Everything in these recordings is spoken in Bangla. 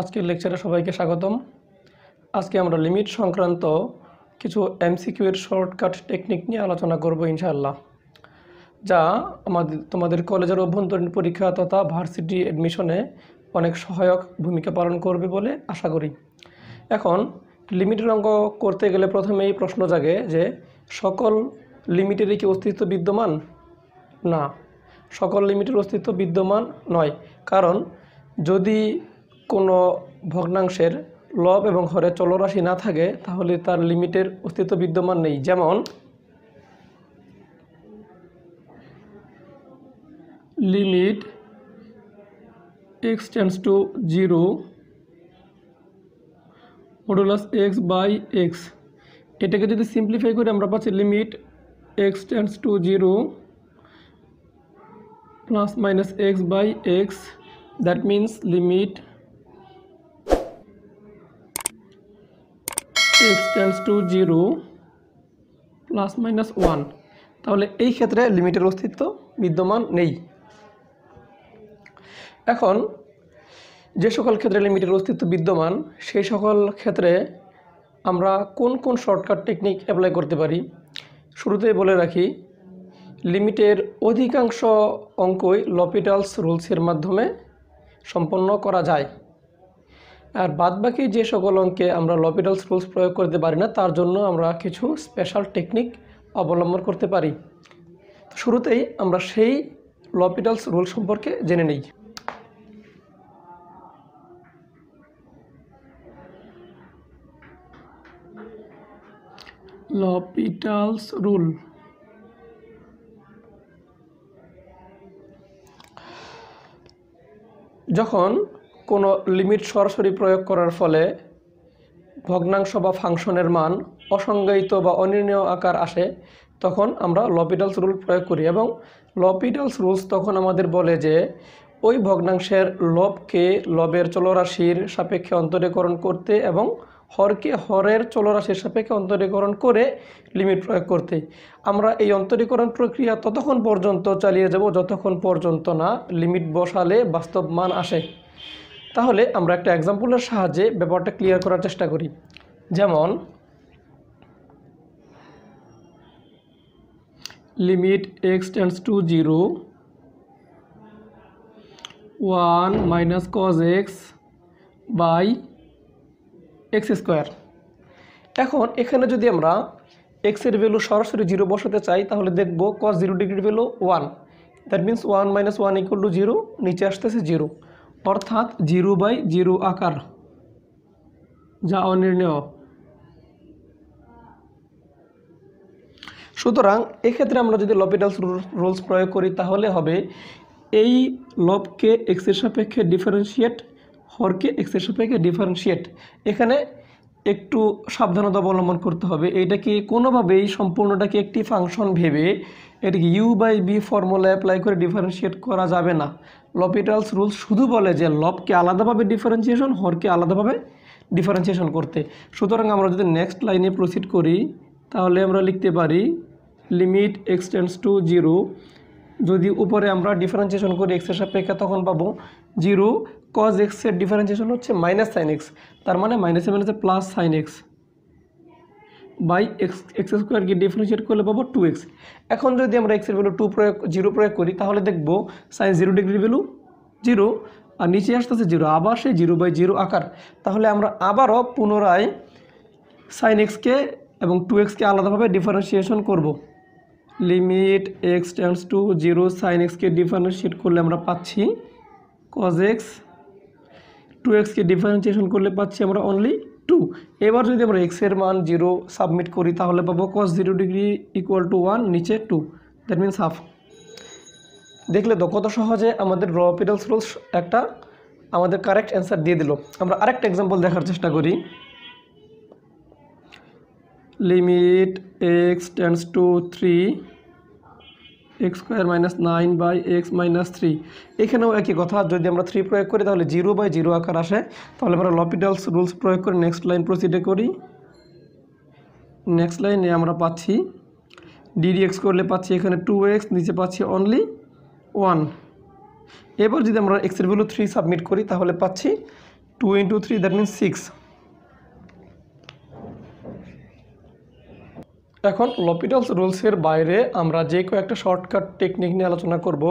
আজকের লেকচারে সবাইকে স্বাগতম আজকে আমরা লিমিট সংক্রান্ত কিছু এমসিকিউ এর শর্টকাট টেকনিক নিয়ে আলোচনা করব ইনশাআল্লাহ যা আমাদের তোমাদের কলেজের অভ্যন্তরীণ পরীক্ষা তথা ভার্সিটি অ্যাডমিশনে অনেক সহায়ক ভূমিকা পালন করবে বলে আশা করি এখন লিমিটের অঙ্ক করতে গেলে প্রথমেই প্রশ্ন জাগে যে সকল লিমিটেরই কি অস্তিত্ব বিদ্যমান না সকল লিমিটের অস্তিত্ব বিদ্যমান নয় কারণ যদি কোনো ভগ্নাংশের লব এবং হরে চলরাশি না থাকে তাহলে তার লিমিটের অস্তিত্ব বিদ্যমান নেই যেমন limit x tends to zero modulus x by x এটাকে যদি সিম্পলিফাই করে আমরা পাচ্ছি limit x tends to zero plus minus x by x that means limit tends to zero plus minus one তাহলে এই ক্ষেত্রে লিমিটের অস্তিত্ব বিদ্যমান নেই এখন যে সকল ক্ষেত্রে লিমিটের অস্তিত্ব বিদ্যমান সেই সকল ক্ষেত্রে আমরা কোন কোন শর্টকাট টেকনিক অ্যাপ্লাই করতে পারি শুরুতে বলে রাখি লিমিটের অধিকাংশ অঙ্কই লপিটালস রুলসের মাধ্যমে সম্পন্ন করা যায় আর বাদবাকি যে সকল অঙ্কে আমরা লপিডালস রুলস প্রয়োগ করতে পারি না তার জন্য আমরা কিছু স্পেশাল টেকনিক অবলম্বন করতে পারি শুরুতেই আমরা সেই লপিটালস রুল সম্পর্কে জেনে নিই লপিটালস রুল যখন কোনো লিমিট সরাসরি প্রয়োগ করার ফলে ভগ্নাংশ বা ফাংশনের মান অসংজ্ঞায়িত বা অনির্ণীয় আকার আসে তখন আমরা লপিডালস রুল প্রয়োগ করি এবং লপিডালস রুলস তখন আমাদের বলে যে ওই ভগ্নাংশের লবকে লবের চলরাশির সাপেক্ষে অন্তরীকরণ করতে এবং হরকে হরের চলরাশির সাপেক্ষে অন্তরীকরণ করে লিমিট প্রয়োগ করতে আমরা এই অন্তরীকরণ প্রক্রিয়া ততক্ষণ পর্যন্ত চালিয়ে যাব যতক্ষণ পর্যন্ত না লিমিট বসালে বাস্তব মান আসে তাহলে আমরা একটা এক্সাম্পলের সাহায্যে ব্যাপারটা ক্লিয়ার করার চেষ্টা করি যেমন limit x tends to zero one minus cos x by x square এখন এখানে যদি আমরা এক্সের ভ্যালু সরাসরি জিরো বসাতে চাই তাহলে দেখব কজ জিরো ডিগ্রির value one that means one minus one equal to zero নিচে আসতেছে জিরো অর্থাৎ জিরো বাই জিরো আকার যা অনির্ণেয় সুতরাং এক্ষেত্রে আমরা যদি লপিটালস রোলস প্রয়োগ করি তাহলে হবে এই লবকে এক্সের সাপেক্ষে ডিফারেন্সিয়েট হরকে এক্সের সাপেক্ষে ডিফারেন্সিয়েট এখানে একটু সাবধানতা অবলম্বন করতে হবে কি কোনোভাবেই সম্পূর্ণটাকে একটি ফাংশন ভেবে এটাকে u by v formula apply করে ডিফারেন্সিয়েট করা যাবে না লপিটালস রুলস শুধু বলে যে লবকে আলাদাভাবে ডিফারেন্সিয়েশন হরকে আলাদাভাবে ডিফারেন্সিয়েশন করতে সুতরাং আমরা যদি নেক্সট লাইনে প্রসিড করি তাহলে আমরা লিখতে পারি লিমিট এক্সটেন্স টু জিরো যদি উপরে আমরা ডিফারেন্সিয়েশন করি এক্সের সাপেক্ষে তখন পাবো জিরো কজ এক্সের ডিফারেন্সিয়েশন হচ্ছে মাইনাস সাইন এক্স তার মানে মাইনাসে মাইনাসে plus sine x by x x স্কোয়ারকে ডিফারেন্সিয়েট করলে পাবো টু এক্স এখন যদি আমরা এক্সের ভ্যালু টু প্রয়োগ জিরো প্রয়োগ করি তাহলে দেখব sine zero degree value zero আর নিচে আসতেছে জিরো আবার সেই জিরো বাই জিরো আকার তাহলে আমরা আবারও পুনরায় সাইন এক্সকে এবং টু এক্সকে আলাদাভাবে ডিফারেন্সিয়েশন করব limit x tends to zero sine এক্সকে ডিফারেন্সিয়েট করলে আমরা পাচ্ছি কজ এক্স টু এক্সকে ডিফারেন্সিয়েশন করলে পাচ্ছি আমরা অনলি টু এবার যদি আমরা এক্সের মান জিরো সাবমিট করি তাহলে পাবো cos zero degree equal to one নিচে টু দ্যাট মিনস হাফ দেখলে তো কত সহজে আমাদের র পিডালস রুলস একটা আমাদের কারেক্ট অ্যান্সার দিয়ে দিল আমরা আরেকটা এক্সাম্পল দেখার চেষ্টা করি limit x tends to three x square minus nine by x minus three এখানেও একই কথা যদি আমরা থ্রি প্রয়োগ করি তাহলে জিরো বাই জিরো আকার আসে তাহলে আমরা লপিটালস রুলস প্রয়োগ করে নেক্সট লাইন প্রসিডে করি নেক্সট লাইনে আমরা পাচ্ছি ডিডি এক্স করলে পাচ্ছি এখানে টু এক্স নিচে পাচ্ছি অনলি ওয়ান এবার যদি আমরা এক্সের ভ্যালু থ্রি সাবমিট করি তাহলে পাচ্ছি two into three that mean six এখন লপিটালস রুলসের বাইরে আমরা যে কয়েকটা শর্টকাট টেকনিক নিয়ে আলোচনা করব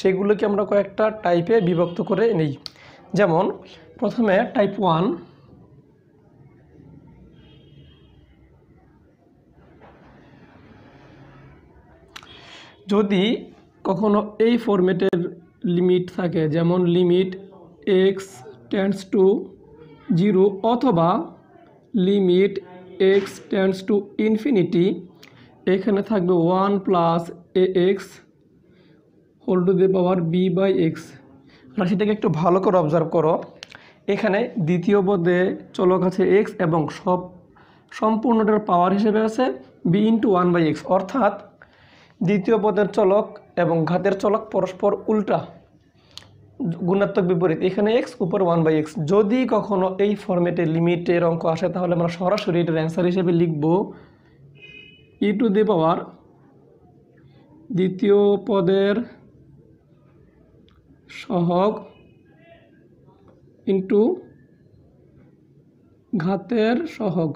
সেগুলোকে আমরা কয়েকটা টাইপে বিভক্ত করে নিই যেমন প্রথমে টাইপ ওয়ান যদি কখনো এই ফরম্যাটের লিমিট থাকে যেমন limit x tends to zero অথবা limit x tends to infinity এখানে থাকবে one plus a x whole to the power b by x রাশিটাকে একটু ভালো করে অবজার্ভ করো এখানে দ্বিতীয় পদে চলক আছে এক্স এবং সব সম্পূর্ণটার পাওয়ার হিসেবে আছে b into one by x অর্থাৎ দ্বিতীয় পদের চলক এবং ঘাতের চলক পরস্পর উল্টা গুণাত্মক বিপরীত এখানে এক্স উপর ওয়ান বাই এক্স যদি কখনো এই ফর্মেটে লিমিটের অঙ্ক আসে তাহলে আমরা সরাসরি এটার অ্যান্সার হিসেবে লিখব ই টু দি পাওয়ার দ্বিতীয় পদের সহক ইন্টু ঘাতের সহগ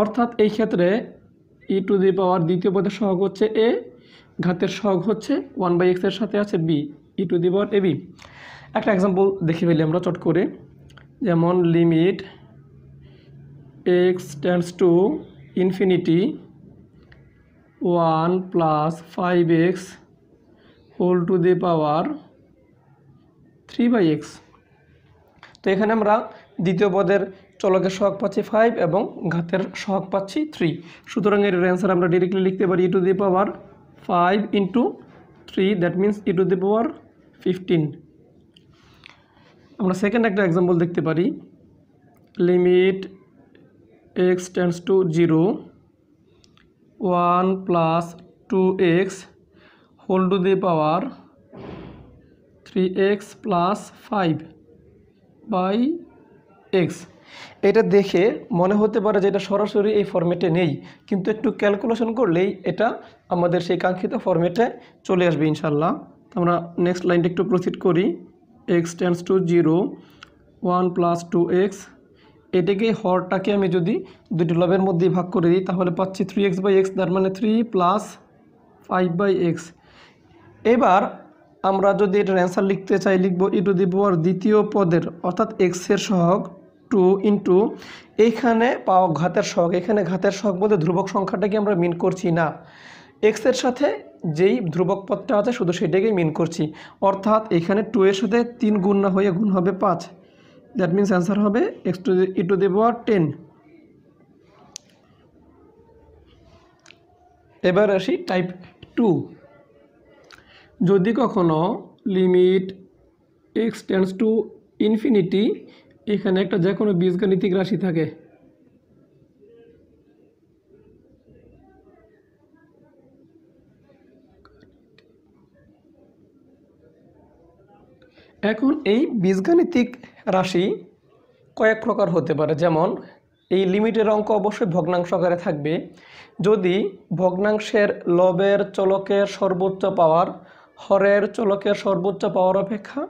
অর্থাৎ এই ক্ষেত্রে ই টু দি পাওয়ার দ্বিতীয় পদের সহগ হচ্ছে এ ঘাতের সহগ হচ্ছে ওয়ান বাই এক্সের সাথে আছে b e to the power a b একটা এক্সাম্পল দেখে ফেলি আমরা চট করে যেমন limit x tends to infinity one plus five x whole to the power three by x তো এখানে আমরা দ্বিতীয় পদের চলকের শখ পাচ্ছি ফাইভ এবং ঘাতের শখ পাচ্ছি থ্রি সুতরাং এর অ্যান্সার আমরা ডিরেক্টলি লিখতে পারি e to the power five into three that means e to the power fifteen আমরা সেকেন্ড একটা এক্সাম্পল দেখতে পারি limit x tends to zero one plus two x whole to the power three x plus five by x এটা দেখে মনে হতে পারে যে এটা সরাসরি এই ফরম্যাটে নেই কিন্তু একটু ক্যালকুলেশন করলেই এটা আমাদের সেই কাঙ্ক্ষিত ফরম্যাটে চলে আসবে ইনশাল্লাহ আমরা নেক্সট লাইনটা একটু প্রসিড করি x tends to zero one plus two x এটাকে হরটাকে আমি যদি দুটি লবের মধ্যে ভাগ করে দিই তাহলে পাচ্ছি থ্রি এক্স বাই এক্স তার মানে three plus five by x এবার আমরা যদি এটার অ্যান্সার লিখতে চাই লিখব ই টু দি পাওয়ার দ্বিতীয় পদের অর্থাৎ এক্সের সহগ টু ইন্টু এইখানে পাওয়া ঘাতের সহগ এখানে ঘাতের সহগ বলতে ধ্রুবক সংখ্যাটাকে আমরা মিন করছি না এক্সের সাথে যেই ধ্রুবক পদটা আছে শুধু সেটাকেই মিন করছি অর্থাৎ এখানে টু এর সাথে তিন গুণ না হয়ে গুণ হবে পাঁচ দ্যাট মিন্স অ্যান্সার হবে x to e to the power ten এবার আসি টাইপ টু যদি কখনো limit x tends to infinity এখানে একটা যে কোনো বীজগাণিতিক রাশি থাকে এখন এই বীজগাণিতিক রাশি কয়েক প্রকার হতে পারে যেমন এই লিমিটের অঙ্ক অবশ্যই ভগ্নাংশ আকারে থাকবে যদি ভগ্নাংশের লবের চলকের সর্বোচ্চ পাওয়ার হরের চলকের সর্বোচ্চ পাওয়ার অপেক্ষা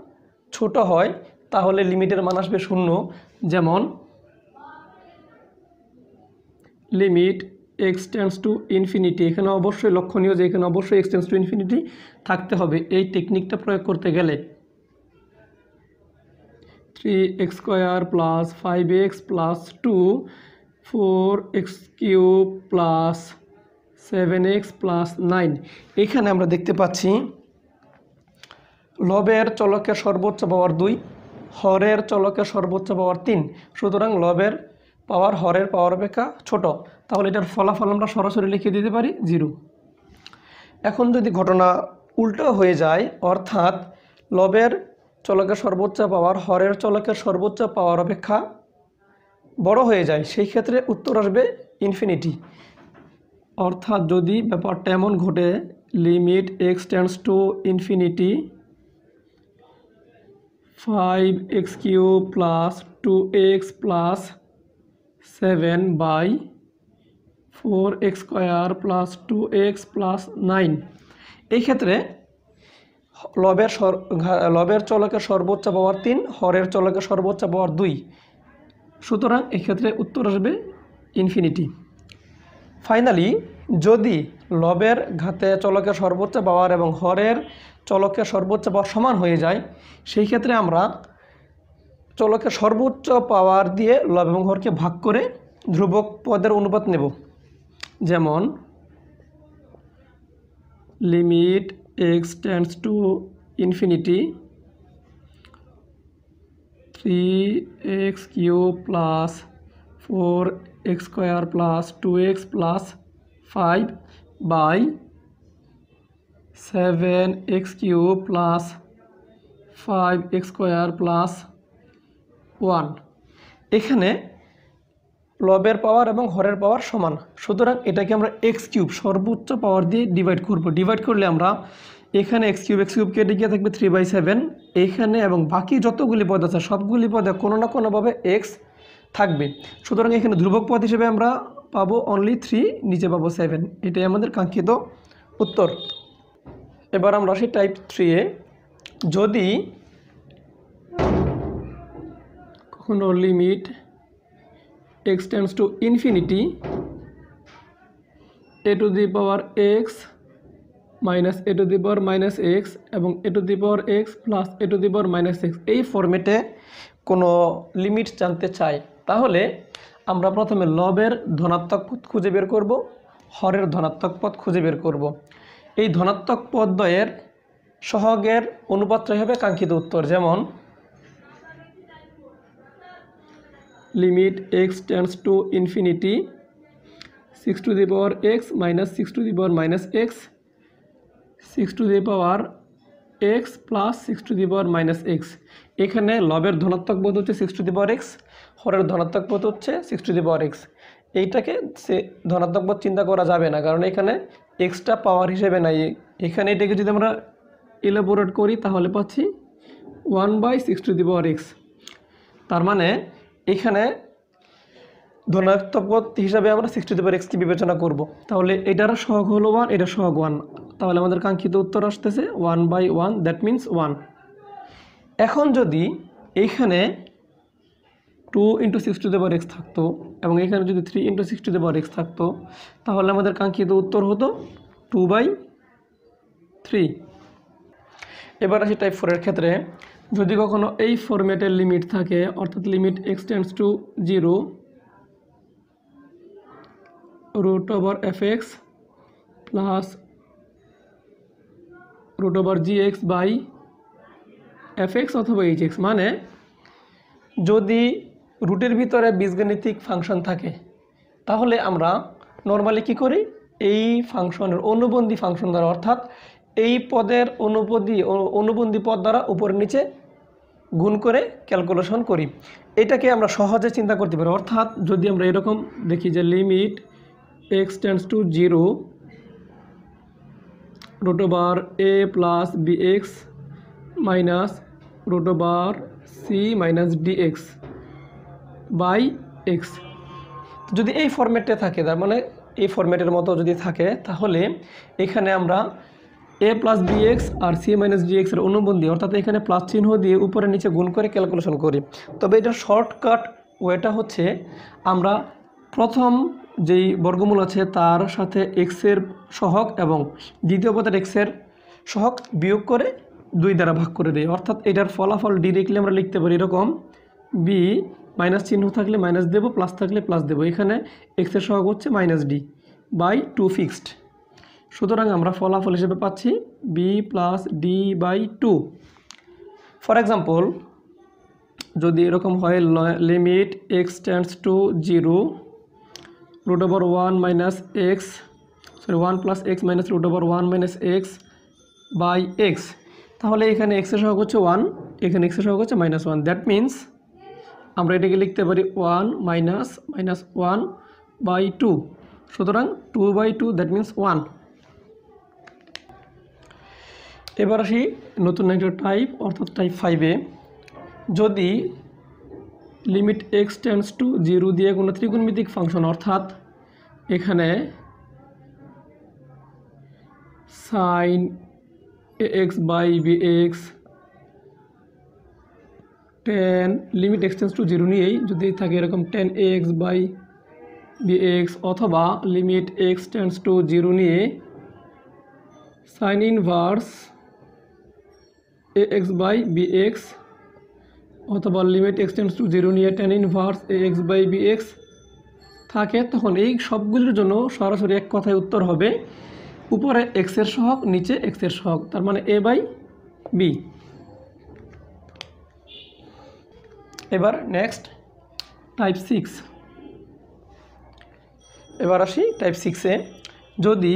ছোট হয় তাহলে লিমিটের মান আসবে শূন্য যেমন limit x tends to infinity এখানে অবশ্যই লক্ষণীয় যে এখানে অবশ্যই এক্স টেন্স টু ইনফিনিটি থাকতে হবে এই টেকনিকটা প্রয়োগ করতে গেলে three x square plus five x plus two four x cube plus seven x plus nine এখানে আমরা দেখতে পাচ্ছি লবের চলকের সর্বোচ্চ পাওয়ার দুই হরের চলকের সর্বোচ্চ পাওয়ার তিন সুতরাং লবের পাওয়ার হরের পাওয়ার অপেক্ষা ছোট তাহলে এটার ফলাফল আমরা সরাসরি লিখে দিতে পারি জিরো এখন যদি ঘটনা উল্টো হয়ে যায় অর্থাৎ লবের চলকের সর্বোচ্চ পাওয়ার হরের চলকের সর্বোচ্চ পাওয়ার অপেক্ষা বড় হয়ে যায় সেই ক্ষেত্রে উত্তর আসবে ইনফিনিটি অর্থাৎ যদি ব্যাপারটা এমন ঘটে limit x to infinity five x cube plus two x plus seven by four x square plus two x plus nine এই ক্ষেত্রে লবের লবের চলকের সর্বোচ্চ পাওয়ার তিন হরের চলকের সর্বোচ্চ পাওয়ার দুই সুতরাং এক্ষেত্রে উত্তর আসবে ইনফিনিটি ফাইনালি যদি লবের ঘাতে চলকের সর্বোচ্চ পাওয়ার এবং হরের চলকের সর্বোচ্চ পাওয়ার সমান হয়ে যায় সেই ক্ষেত্রে আমরা চলকের সর্বোচ্চ পাওয়ার দিয়ে লব এবং হরকে ভাগ করে ধ্রুবক পদের অনুপাত নেব যেমন limit x tends to infinity three x cube plus four x square plus two x plus five by seven x cube plus five x square plus one एखे লবের পাওয়ার এবং হরের পাওয়ার সমান সুতরাং এটাকে আমরা এক্স কিউব সর্বোচ্চ পাওয়ার দিয়ে ডিভাইড করব ডিভাইড করলে আমরা এখানে এক্স কিউব এক্স কিউব কেটে গিয়ে থাকবে থ্রি বাই সেভেন এইখানে এবং বাকি যতগুলি পদ আছে সবগুলি পদে কোনো না কোনোভাবে এক্স থাকবে সুতরাং এখানে ধ্রুবক পদ হিসেবে আমরা পাবো অনলি থ্রি নিচে পাবো সেভেন এটাই আমাদের কাঙ্ক্ষিত উত্তর এবার আমরা আসি টাইপ থ্রি এ যদি কখনো limit x tends to infinity a to the power x minus a to the power minus x এবং a to the power x plus a to the power minus x এই ফর্মেটে কোনো লিমিট জানতে চাই তাহলে আমরা প্রথমে লবের ধনাত্মক পথ খুঁজে বের করব হরের ধনাত্মক পথ খুঁজে বের করব। এই ধনাত্মক পদ্ময়ের সহগের অনুপাতটাই হবে কাঙ্ক্ষিত উত্তর যেমন limit x tends to infinity six to the power x minus six to the power minus x six to the power x plus six to the power minus x এখানে লবের ধনাত্মক পদ হচ্ছে six to the power x হরের ধনাত্মক পদ হচ্ছে six to the power x এইটাকে সে ধনাত্মক পদ চিন্তা করা যাবে না কারণ এখানে এক্সট্রা পাওয়ার হিসেবে নাই এখানে এটাকে যদি আমরা ইলাবোরেট করি তাহলে পাচ্ছি one by six to the power x তার মানে এখানে ধনাত্মক হিসাবে আমরা সিক্সটি টু এক্স কি বিবেচনা করব তাহলে এটার সহগ হলো ওয়ান এটা সহগ ওয়ান তাহলে আমাদের কাঙ্ক্ষিত উত্তর আসতেছে one by one that means one এখন যদি এইখানে two into six to the power x থাকতো এবং এখানে যদি three into six to the power x থাকতো তাহলে আমাদের কাঙ্ক্ষিত উত্তর হতো টু বাই থ্রি এবার আসি টাইপ ফোরের ক্ষেত্রে যদি কখনো এই ফরম্যাটের লিমিট থাকে অর্থাৎ limit x tends to zero root over f x plus root over g x by f x অথবা এইচ এক্স মানে যদি রুটের ভিতরে বীজগণিতিক ফাংশন থাকে তাহলে আমরা নর্মালি কি করি এই ফাংশনের অনুবন্ধী ফাংশন দ্বারা অর্থাৎ এই পদের অনুপদী অনুবন্ধী পদ দ্বারা উপর নিচে গুণ করে ক্যালকুলেশন করি এটাকে আমরা সহজে চিন্তা করতে পারি অর্থাৎ যদি আমরা এরকম দেখি যে limit x tends to zero root over a plus b x minus root over c minus d x by x যদি এই ফরম্যাটে থাকে তার মানে এই ফরম্যাটের মতো যদি থাকে তাহলে এখানে আমরা এ প্লাস বি এক্স আর সি মাইনাস ডি এক্স অনুবন্ধী অর্থাৎ এখানে প্লাস চিহ্ন দিয়ে উপরে নিচে গুণ করে ক্যালকুলেশন করি তবে এটা শর্টকাট ওয়েটা হচ্ছে আমরা প্রথম যেই বর্গমূল আছে তার সাথে এক্সের সহক এবং দ্বিতীয় পথের এক্সের সহক বিয়োগ করে দুই দ্বারা ভাগ করে দিই অর্থাৎ এটার ফলাফল ডিরেক্টলি আমরা লিখতে পারি এরকম বি মাইনাস চিহ্ন থাকলে মাইনাস দেবো প্লাস থাকলে প্লাস দেবো এখানে এক্সের সহগ হচ্ছে minus d by two fixed সুতরাং আমরা ফলাফল হিসেবে পাচ্ছি b plus d by two for example যদি এরকম হয় limit x tends to zero root over one minus x sorry one plus x minus root over one minus x by x তাহলে এখানে এক্সের সহ হচ্ছে ওয়ান এখানে এক্সের সহ হচ্ছে মাইনাস ওয়ান দ্যাট মিন্স আমরা এটাকে লিখতে পারি one minus minus one by two সুতরাং two by two that means one এবার আসি নতুন একটা টাইপ অর্থাৎ টাইপ ফাইভে যদি limit x tends to zero দিয়ে কোনো ত্রিগুণমিতিক ফাংশন অর্থাৎ এখানে sine x by b x tan limit x tends to zero নিয়েই যদি থাকে এরকম tan x by b x অথবা limit x tends to zero নিয়ে sine inverse a x by b x অথবা লিমিট এক্স টু জিরো নিয়ে tan inverse a x by b x থাকে তখন এই সবগুলির জন্য সরাসরি এক কথায় উত্তর হবে উপরে এক্সের সহক নিচে এক্সের সহক তার মানে এ বাই বি এবার নেক্সট টাইপ সিক্স এবার আসি টাইপ সিক্সে যদি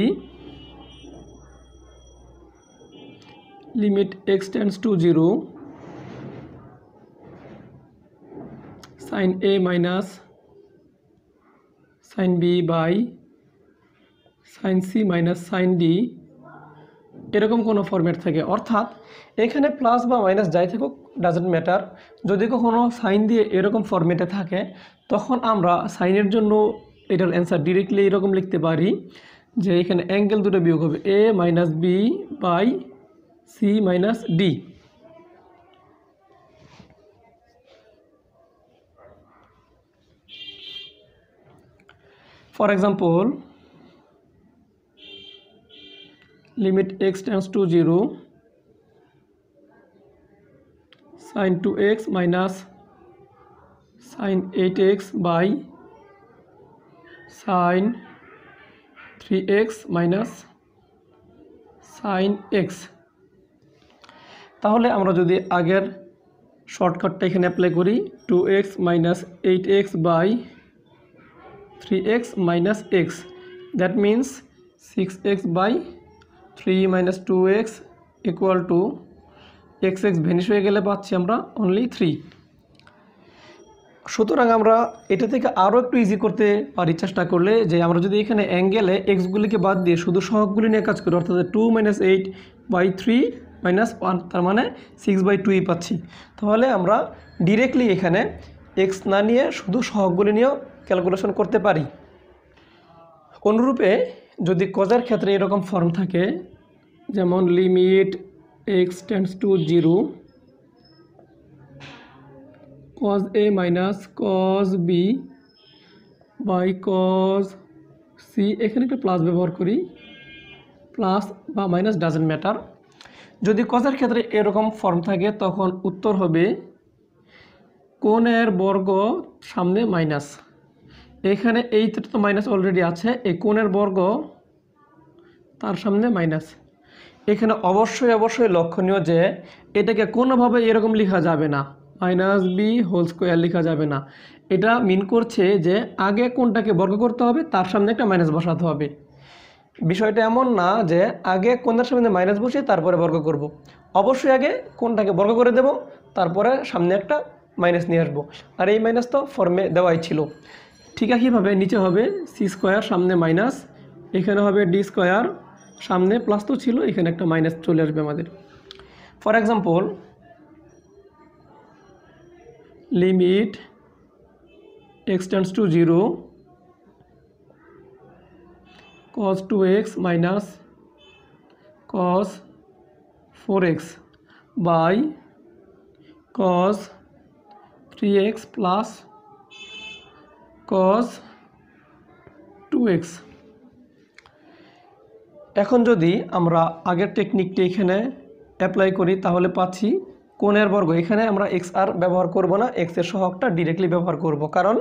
limit x tends to 0 sin a minus sin b by sin c minus sin d এরকম কোনো ফর্ম্যাট থাকে অর্থাৎ এখানে প্লাস বা মাইনাস যাই থাকুক ডাজেন্ট ম্যাটার যদি কখনো সাইন দিয়ে এরকম ফর্ম্যাটে থাকে তখন আমরা সাইনের জন্য এটার অ্যান্সার ডিরেক্টলি এরকম লিখতে পারি যে এখানে অ্যাঙ্গেল দুটো বিয়োগ হবে a minus b by c minus d for example limit x tends to zero sine two x minus sine eight x by sine three x minus sine x তাহলে আমরা যদি আগের শর্টকাটটা এখানে অ্যাপ্লাই করি two x minus eight x by three x minus x that means six x by three minus two x equal to x x vanish হয়ে গেলে পাচ্ছি আমরা অনলি থ্রি সুতরাং আমরা এটা থেকে আরও একটু ইজি করতে পারি চেষ্টা করলে যে আমরা যদি এখানে অ্যাঙ্গেলে এক্সগুলিকে বাদ দিয়ে শুধু সহগগুলি নিয়ে কাজ করি অর্থাৎ two minus eight by three minus one তার মানে সিক্স বাই টুই পাচ্ছি তাহলে আমরা ডিরেক্টলি এখানে এক্স না নিয়ে শুধু সহগগুলি নিয়েও ক্যালকুলেশন করতে পারি অনুরূপে যদি কজার ক্ষেত্রে এরকম ফর্ম থাকে যেমন limit x tends to zero cos a minus cos b by cos c এখানে একটা প্লাস ব্যবহার করি প্লাস বা মাইনাস ডাজেন্ট ম্যাটার যদি কজের ক্ষেত্রে এরকম ফর্ম থাকে তখন উত্তর হবে কোণের বর্গ সামনে মাইনাস এখানে এই তো মাইনাস অলরেডি আছে এই কোণের বর্গ তার সামনে মাইনাস এখানে অবশ্যই অবশ্যই লক্ষণীয় যে এটাকে কোনোভাবে এরকম লেখা যাবে না মাইনাস বি হোল স্কোয়ার লেখা যাবে না এটা মিন করছে যে আগে কোনটাকে বর্গ করতে হবে তার সামনে একটা মাইনাস বসাতে হবে বিষয়টা এমন না যে আগে কোনটার সামনে মাইনাস বসিয়ে তারপরে বর্গ করব। অবশ্যই আগে কোনটাকে বর্গ করে দেব তারপরে সামনে একটা মাইনাস নিয়ে আসবো আর এই মাইনাস তো ফর্মে দেওয়াই ছিল ঠিক একইভাবে নিচে হবে সি স্কোয়ার সামনে মাইনাস এখানে হবে ডি স্কোয়ার সামনে প্লাস তো ছিল এখানে একটা মাইনাস চলে আসবে আমাদের for example limit x tends to zero cos 2x minus cos 4x by cos 3x plus cos 2x এখন যদি আমরা আগের টেকনিকটি এখানে অ্যাপ্লাই করি তাহলে পাচ্ছি কোণের বর্গ এখানে আমরা এক্স আর ব্যবহার করব না এক্সের সহগটা ডিরেক্টলি ব্যবহার করব কারণ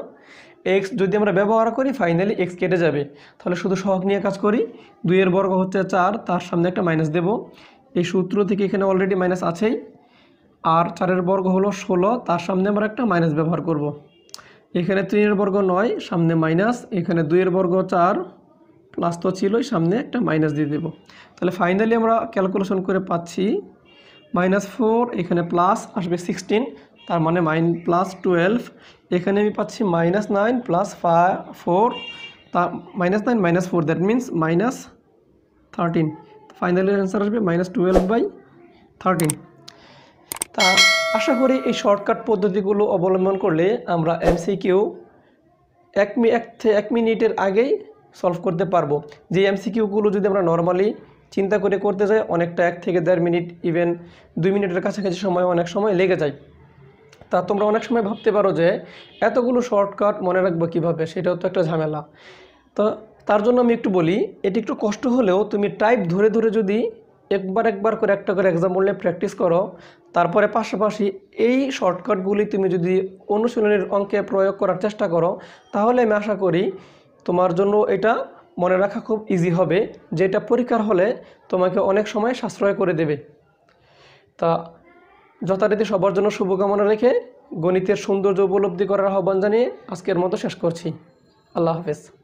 এক্স যদি আমরা ব্যবহার করি ফাইনালি এক্স কেটে যাবে তাহলে শুধু সহগ নিয়ে কাজ করি দুইয়ের বর্গ হচ্ছে চার তার সামনে একটা মাইনাস দেব এই সূত্র থেকে এখানে অলরেডি মাইনাস আছেই আর চারের বর্গ হলো ষোলো তার সামনে আমরা একটা মাইনাস ব্যবহার করব। এখানে তিনের বর্গ নয় সামনে মাইনাস এখানে দুইয়ের বর্গ চার প্লাস তো ছিলই সামনে একটা মাইনাস দিয়ে দেব তাহলে ফাইনালি আমরা ক্যালকুলেশন করে পাচ্ছি মাইনাস ফোর এখানে প্লাস আসবে সিক্সটিন তার মানে মাইন প্লাস টুয়েলভ এখানে আমি পাচ্ছি মাইনাস নাইন প্লাস ফোর তা minus nine minus four that means minus thirteen ফাইনালের অ্যান্সার আসবে মাইনাস টুয়েলভ বাই থার্টিন তা আশা করি এই শর্টকাট পদ্ধতিগুলো অবলম্বন করলে আমরা এমসিকিউ এক এক এক মিনিটের আগেই সলভ করতে পারবো যে এমসিকিউগুলো যদি আমরা নর্মালি চিন্তা করে করতে যাই অনেকটা এক থেকে দেড় মিনিট ইভেন দুই মিনিটের কাছাকাছি সময় অনেক সময় লেগে যায় তা তোমরা অনেক সময় ভাবতে পারো যে এতগুলো শর্টকাট মনে রাখবো কীভাবে সেটাও তো একটা ঝামেলা তো তার জন্য আমি একটু বলি এটি একটু কষ্ট হলেও তুমি টাইপ ধরে ধরে যদি একবার একবার করে একটা করে এক্সাম্পল নিয়ে প্র্যাকটিস করো তারপরে পাশাপাশি এই শর্টকাটগুলি তুমি যদি অনুশীলনের অঙ্কে প্রয়োগ করার চেষ্টা করো তাহলে আমি আশা করি তোমার জন্য এটা মনে রাখা খুব ইজি হবে যেটা পরীক্ষার হলে তোমাকে অনেক সময় সাশ্রয় করে দেবে তা যথারীতি সবার জন্য শুভকামনা রেখে গণিতের সৌন্দর্য উপলব্ধি করার আহ্বান জানিয়ে আজকের মতো শেষ করছি আল্লাহ হাফেজ